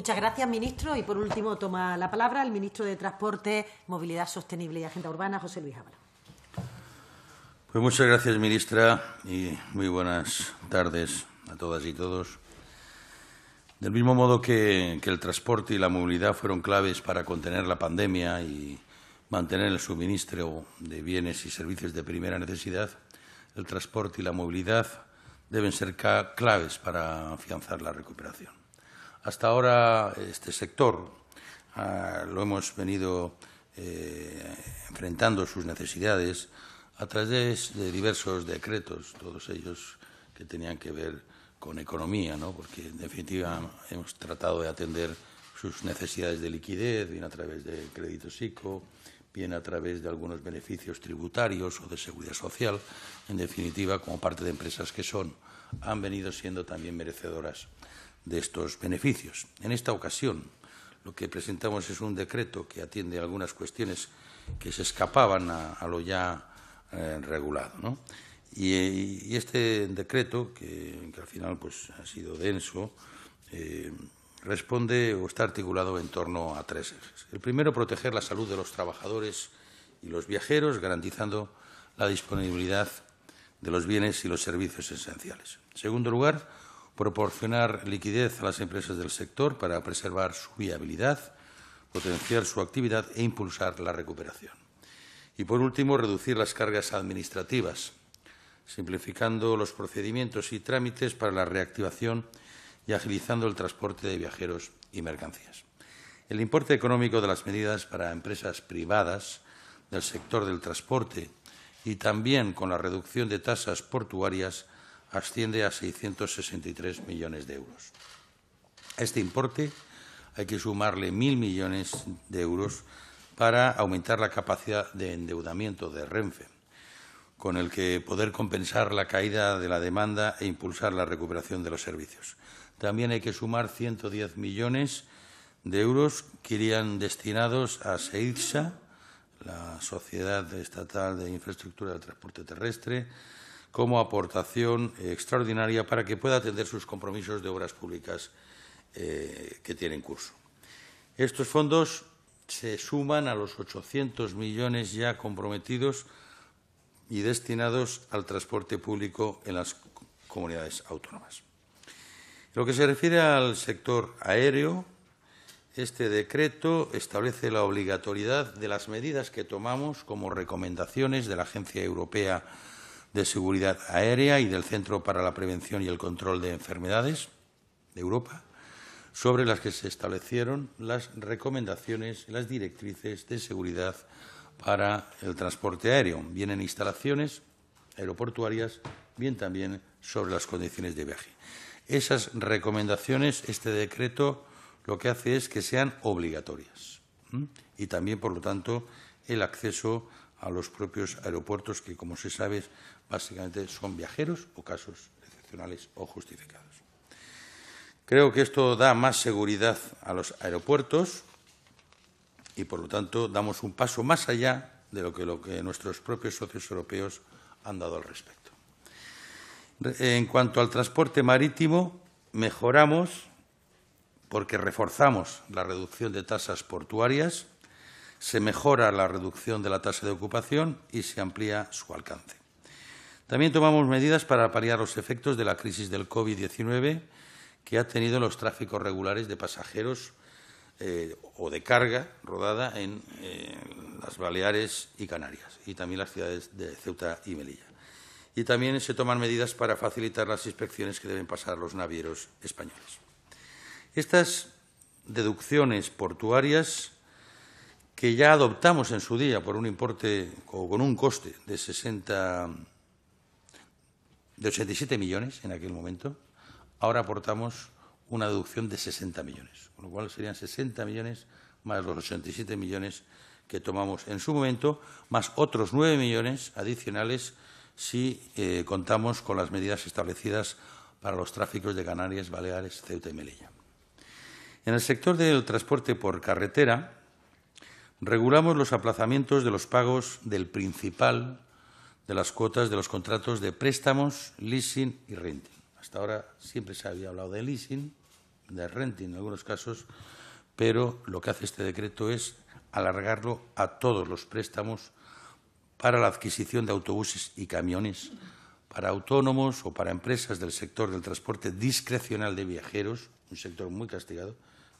Muchas gracias, ministro. Y por último, toma la palabra el ministro de Transporte, Movilidad Sostenible y Agenda Urbana, José Luis Ábalo. Pues muchas gracias, ministra, y muy buenas tardes a todas y todos. Del mismo modo que el transporte y la movilidad fueron claves para contener la pandemia y mantener el suministro de bienes y servicios de primera necesidad, el transporte y la movilidad deben ser claves para afianzar la recuperación. Hasta ahora este sector ah, lo hemos venido eh, enfrentando sus necesidades a través de diversos decretos, todos ellos que tenían que ver con economía, ¿no? porque en definitiva hemos tratado de atender sus necesidades de liquidez, bien a través de crédito psico, bien a través de algunos beneficios tributarios o de seguridad social, en definitiva, como parte de empresas que son, han venido siendo también merecedoras de estos beneficios. En esta ocasión, lo que presentamos es un decreto que atiende algunas cuestiones que se escapaban a, lo ya eh, regulado. Y, este decreto, que, al final pues, ha sido denso, eh, responde o está articulado en torno a tres ejes. El primero, proteger la salud de los trabajadores y los viajeros, garantizando la disponibilidad de los bienes y los servicios esenciales. En segundo lugar, proporcionar liquidez a las empresas del sector para preservar su viabilidad, potenciar su actividad e impulsar la recuperación. Y, por último, reducir las cargas administrativas, simplificando los procedimientos y trámites para la reactivación y agilizando el transporte de viajeros y mercancías. El importe económico de las medidas para empresas privadas del sector del transporte y también con la reducción de tasas portuarias asciende a 663 millones de euros. A este importe hay que sumarle 1.000 millones de euros para aumentar la capacidad de endeudamiento de Renfe, con el que poder compensar la caída de la demanda e impulsar la recuperación de los servicios. También hay que sumar 110 millones de euros que irían destinados a SEIDSA, la Sociedad Estatal de Infraestructura del Transporte Terrestre, como aportación extraordinaria para que pueda atender sus compromisos de obras públicas eh, que tiene en curso. Estos fondos se suman a los 800 millones ya comprometidos y destinados al transporte público en las comunidades autónomas. En lo que se refiere al sector aéreo, este decreto establece la obligatoriedad de las medidas que tomamos como recomendaciones de la Agencia Europea de Seguridad Aérea y del Centro para la Prevención y el Control de Enfermedades de Europa, sobre las que se establecieron las recomendaciones las directrices de seguridad para el transporte aéreo, bien en instalaciones aeroportuarias, bien también sobre las condiciones de viaje. Esas recomendaciones, este decreto lo que hace es que sean obligatorias y también, por lo tanto, el acceso a los propios aeropuertos que, como se sabe, básicamente son viajeros o casos excepcionales o justificados. Creo que esto da más seguridad a los aeropuertos y, por lo tanto, damos un paso más allá de lo que, nuestros propios socios europeos han dado al respecto. En cuanto al transporte marítimo, mejoramos porque reforzamos la reducción de tasas portuarias se mejora la reducción de la tasa de ocupación y se amplía su alcance. También tomamos medidas para paliar los efectos de la crisis del COVID-19 que ha tenido los tráficos regulares de pasajeros eh, o de carga rodada en eh, las Baleares y Canarias y también las ciudades de Ceuta y Melilla. Y también se toman medidas para facilitar las inspecciones que deben pasar los navieros españoles. Estas deducciones portuarias que ya adoptamos en su día por un importe o con un coste de 60 de 87 millones en aquel momento, ahora aportamos una deducción de 60 millones, con lo cual serían 60 millones más los 87 millones que tomamos en su momento, más otros 9 millones adicionales si eh, contamos con las medidas establecidas para los tráficos de Canarias, Baleares, Ceuta y Melilla. En el sector del transporte por carretera, regulamos los aplazamientos de los pagos del principal de las cuotas de los contratos de préstamos, leasing y renting. Hasta ahora siempre se había hablado de leasing, de renting en algunos casos, pero lo que hace este decreto es alargarlo a todos los préstamos para la adquisición de autobuses y camiones, para autónomos o para empresas del sector del transporte discrecional de viajeros, un sector muy castigado,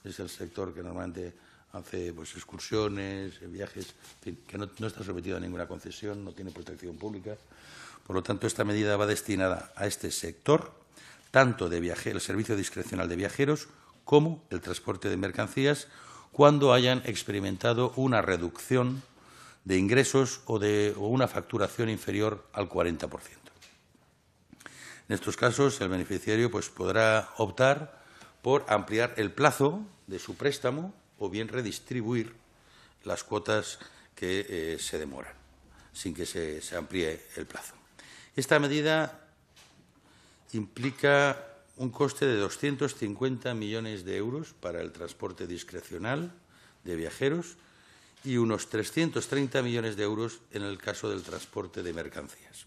es el sector que normalmente hace pues, excursiones, eh, viajes, que no, está sometido a ninguna concesión, no tiene protección pública. Por lo tanto, esta medida va destinada a este sector, tanto de viaje, el servicio discrecional de viajeros como el transporte de mercancías, cuando hayan experimentado una reducción de ingresos o, de, una facturación inferior al 40%. En estos casos, el beneficiario pues, podrá optar por ampliar el plazo de su préstamo o bien redistribuir las cuotas que eh, se demoran, sin que se, se amplíe el plazo. Esta medida implica un coste de 250 millones de euros para el transporte discrecional de viajeros y unos 330 millones de euros en el caso del transporte de mercancías.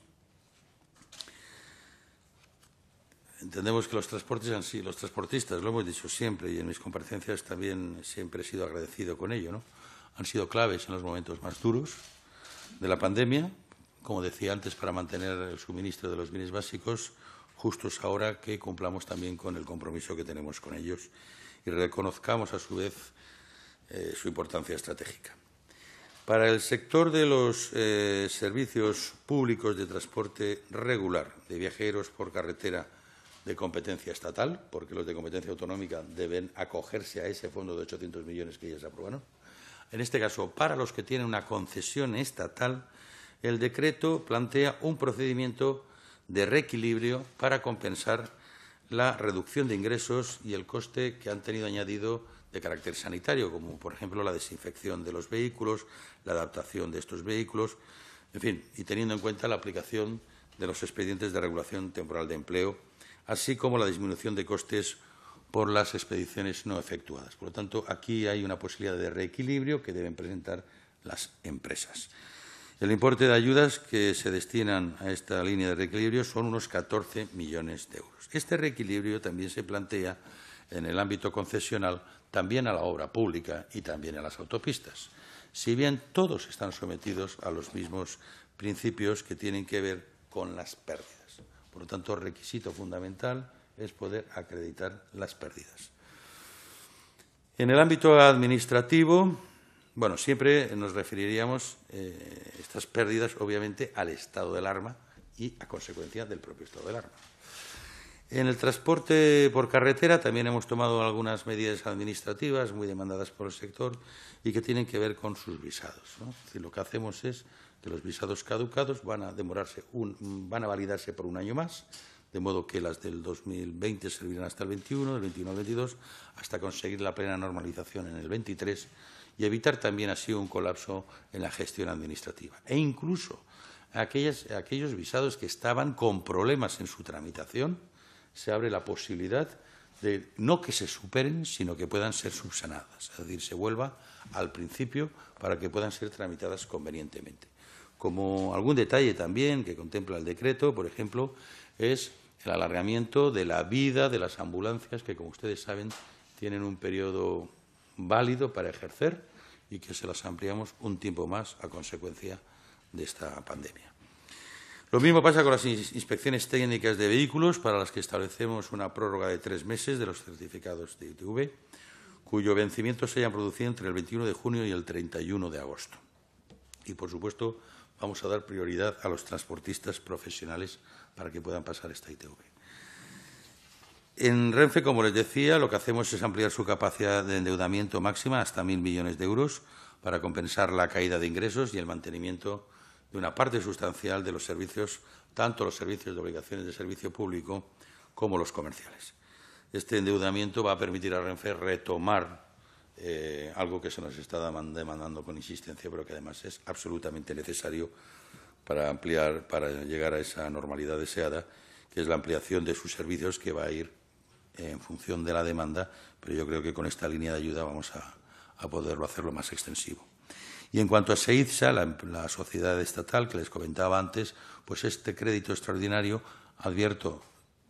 Entendemos que los transportes han los transportistas, lo hemos dicho siempre y en mis comparecencias también siempre he sido agradecido con ello, ¿no? han sido claves en los momentos más duros de la pandemia, como decía antes, para mantener el suministro de los bienes básicos, justos ahora que cumplamos también con el compromiso que tenemos con ellos y reconozcamos a su vez eh, su importancia estratégica. Para el sector de los eh, servicios públicos de transporte regular de viajeros por carretera de competencia estatal, porque los de competencia autonómica deben acogerse a ese fondo de 800 millones que ya se aprobaron. En este caso, para los que tienen una concesión estatal, el decreto plantea un procedimiento de reequilibrio para compensar la reducción de ingresos y el coste que han tenido añadido de carácter sanitario, como por ejemplo la desinfección de los vehículos, la adaptación de estos vehículos, en fin, y teniendo en cuenta la aplicación de los expedientes de regulación temporal de empleo así como la disminución de costes por las expediciones no efectuadas. Por lo tanto, aquí hay una posibilidad de reequilibrio que deben presentar las empresas. El importe de ayudas que se destinan a esta línea de reequilibrio son unos 14 millones de euros. Este reequilibrio también se plantea en el ámbito concesional también a la obra pública y también a las autopistas, si bien todos están sometidos a los mismos principios que tienen que ver con las pérdidas. Por lo tanto, requisito fundamental es poder acreditar las pérdidas. En el ámbito administrativo, bueno, siempre nos referiríamos eh, estas pérdidas, obviamente, al estado del arma y a consecuencia del propio estado del arma. En el transporte por carretera también hemos tomado algunas medidas administrativas muy demandadas por el sector y que tienen que ver con sus visados. lo que hacemos es de los visados caducados van a demorarse, un, van a validarse por un año más, de modo que las del 2020 servirán hasta el 21, del 21 al 22, hasta conseguir la plena normalización en el 23 y evitar también así un colapso en la gestión administrativa. E incluso aquellos visados que estaban con problemas en su tramitación, se abre la posibilidad de no que se superen, sino que puedan ser subsanadas, es decir, se vuelva al principio para que puedan ser tramitadas convenientemente como algún detalle también que contempla el decreto, por ejemplo, es el alargamiento de la vida de las ambulancias que, como ustedes saben, tienen un periodo válido para ejercer y que se las ampliamos un tiempo más a consecuencia de esta pandemia. Lo mismo pasa con las inspecciones técnicas de vehículos, para las que establecemos una prórroga de tres meses de los certificados de ITV, cuyo vencimiento se haya producido entre el 21 de junio y el 31 de agosto. Y, por supuesto, vamos a dar prioridad a los transportistas profesionales para que puedan pasar esta ITV. En Renfe, como les decía, lo que hacemos es ampliar su capacidad de endeudamiento máxima hasta mil millones de euros para compensar la caída de ingresos y el mantenimiento de una parte sustancial de los servicios, tanto los servicios de obligaciones de servicio público como los comerciales. Este endeudamiento va a permitir a Renfe retomar eh, algo que se nos está demandando con insistencia, pero que además es absolutamente necesario para ampliar, para llegar a esa normalidad deseada, que es la ampliación de sus servicios que va a ir en función de la demanda, pero yo creo que con esta línea de ayuda vamos a, poderlo hacerlo más extensivo. Y en cuanto a SEIDSA, la, sociedad estatal que les comentaba antes, pues este crédito extraordinario, advierto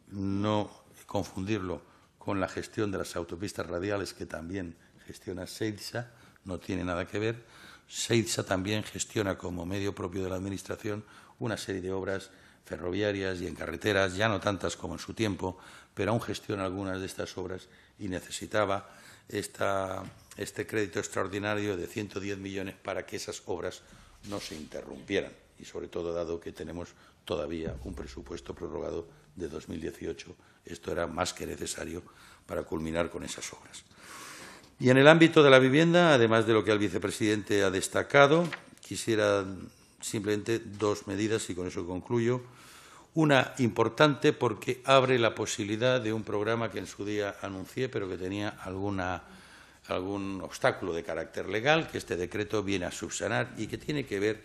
no confundirlo con la gestión de las autopistas radiales, que también gestiona Seidsa, no tiene nada que ver. Seidsa también gestiona como medio propio de la Administración una serie de obras ferroviarias y en carreteras, ya no tantas como en su tiempo, pero aún gestiona algunas de estas obras y necesitaba este crédito extraordinario de 110 millones para que esas obras no se interrumpieran y sobre todo dado que tenemos todavía un presupuesto prorrogado de 2018, esto era más que necesario para culminar con esas obras. Y en el ámbito de la vivienda, además de lo que el vicepresidente ha destacado, quisiera simplemente dos medidas y con eso concluyo. Una importante porque abre la posibilidad de un programa que en su día anuncié, pero que tenía alguna, algún obstáculo de carácter legal, que este decreto viene a subsanar y que tiene que ver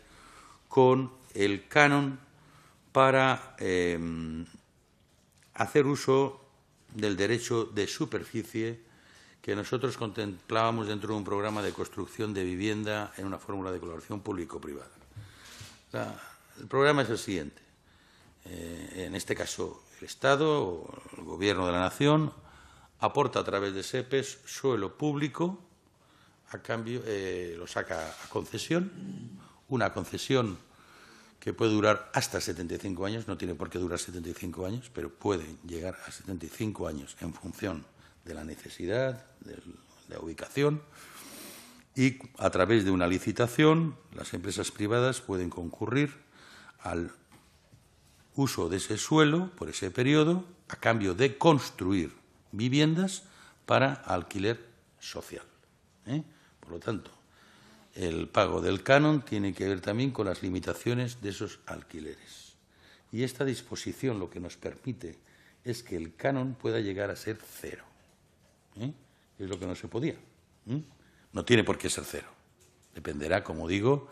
con el canon para eh, hacer uso del derecho de superficie que nosotros contemplábamos dentro de un programa de construcción de vivienda en una fórmula de colaboración público-privada. el programa es el siguiente. Eh, en este caso, el Estado o el Gobierno de la Nación aporta a través de SEPES e e suelo público, a cambio eh, lo saca a concesión, una concesión que puede durar hasta 75 años, no tiene por qué durar 75 años, pero puede llegar a 75 años en función de la necesidad, de la ubicación, y a través de una licitación las empresas privadas pueden concurrir al uso de ese suelo por ese periodo a cambio de construir viviendas para alquiler social. ¿eh? Por lo tanto, el pago del canon tiene que ver también con las limitaciones de esos alquileres. Y esta disposición lo que nos permite es que el canon pueda llegar a ser cero es lo que no se podía. No tiene por qué ser cero. Dependerá, como digo,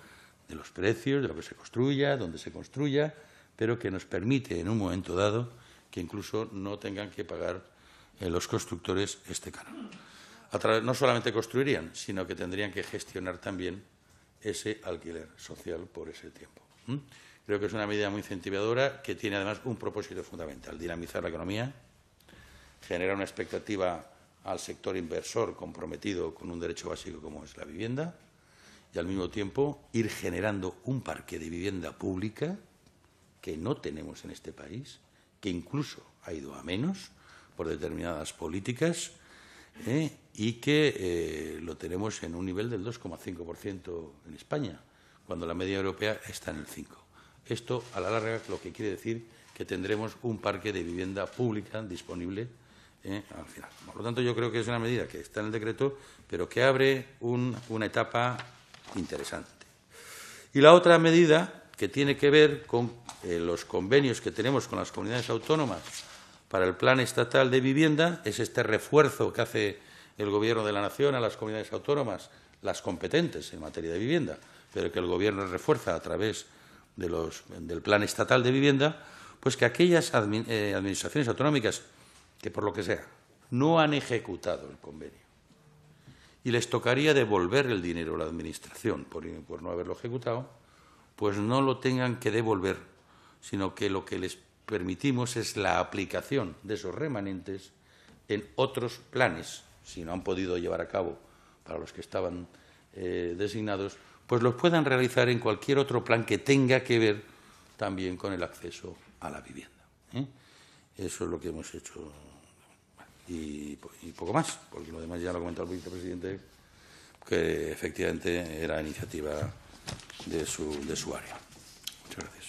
de los precios, de lo que se construya, dónde se construya, pero que nos permite en un momento dado que incluso no tengan que pagar eh, los constructores este canal. no solamente construirían, sino que tendrían que gestionar también ese alquiler social por ese tiempo. Creo que es una medida muy incentivadora que tiene además un propósito fundamental, dinamizar la economía, generar una expectativa al sector inversor comprometido con un derecho básico como es la vivienda y al mismo tiempo ir generando un parque de vivienda pública que no tenemos en este país, que incluso ha ido a menos por determinadas políticas ¿eh? y que eh, lo tenemos en un nivel del 2,5% en España, cuando la media europea está en el 5%. Esto, a la larga, lo que quiere decir que tendremos un parque de vivienda pública disponible ¿eh? final. Por lo tanto, yo creo que es una medida que está en el decreto, pero que abre una etapa interesante. Y la otra medida que tiene que ver con eh, los convenios que tenemos con las comunidades autónomas para el Plan Estatal de Vivienda es este refuerzo que hace el Gobierno de la Nación a las comunidades autónomas, las competentes en materia de vivienda, pero que el Gobierno refuerza a través de los, del Plan Estatal de Vivienda, pues que aquellas eh, administraciones autonómicas que por lo que sea no han ejecutado el convenio y les tocaría devolver el dinero a la Administración por, no haberlo ejecutado, pues no lo tengan que devolver, sino que lo que les permitimos es la aplicación de esos remanentes en otros planes, si no han podido llevar a cabo para los que estaban eh, designados, pues los puedan realizar en cualquier otro plan que tenga que ver también con el acceso a la vivienda. ¿eh? Eso es lo que hemos hecho y, poco más, porque lo demás ya lo ha comentado el vicepresidente, que efectivamente era iniciativa de su, de su área. Muchas gracias.